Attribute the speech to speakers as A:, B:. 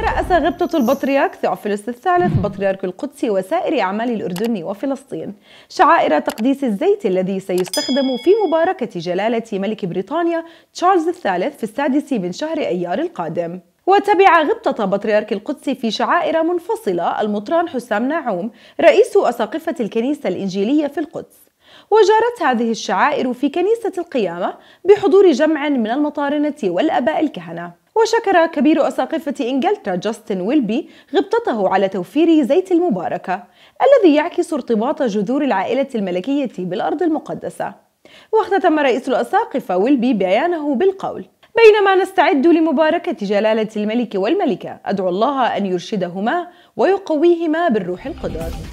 A: ترأس غبطة البطريرك ثيوفيلوس الثالث بطريرك القدس وسائر أعمال الأردن وفلسطين شعائر تقديس الزيت الذي سيستخدم في مباركة جلالة ملك بريطانيا تشارلز الثالث في السادس من شهر أيار القادم وتبع غبطة بطريرك القدس في شعائر منفصلة المطران حسام نعوم رئيس أساقفة الكنيسة الإنجيلية في القدس وجارت هذه الشعائر في كنيسة القيامة بحضور جمع من المطارنة والأباء الكهنة وشكر كبير أساقفة إنجلترا جاستن ويلبي غبطته على توفير زيت المباركة الذي يعكس ارتباط جذور العائلة الملكية بالأرض المقدسة واختتم رئيس الأساقفة ويلبي بيانه بالقول بينما نستعد لمباركة جلالة الملك والملكة أدعو الله أن يرشدهما ويقويهما بالروح القدس